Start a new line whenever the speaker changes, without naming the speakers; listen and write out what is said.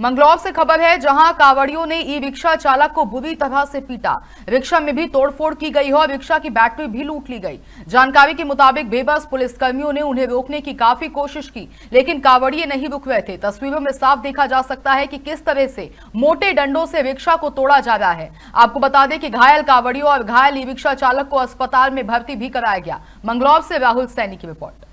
मंगलौर से खबर है जहां कावड़ियों ने ई रिक्शा चालक को बुरी तरह से पीटा रिक्शा में भी तोड़फोड़ की गई और रिक्शा की बैटरी भी लूट ली गई जानकारी के मुताबिक बेबस पुलिसकर्मियों ने उन्हें रोकने की काफी कोशिश की लेकिन कावड़िए नहीं रुक रहे थे तस्वीरों में साफ देखा जा सकता है कि किस तरह से मोटे डंडों से रिक्शा को तोड़ा जा रहा है आपको बता दें कि घायल कावड़ियों और घायल ई रिक्शा चालक को अस्पताल में भर्ती भी कराया गया मंगलौर से राहुल सैनी की रिपोर्ट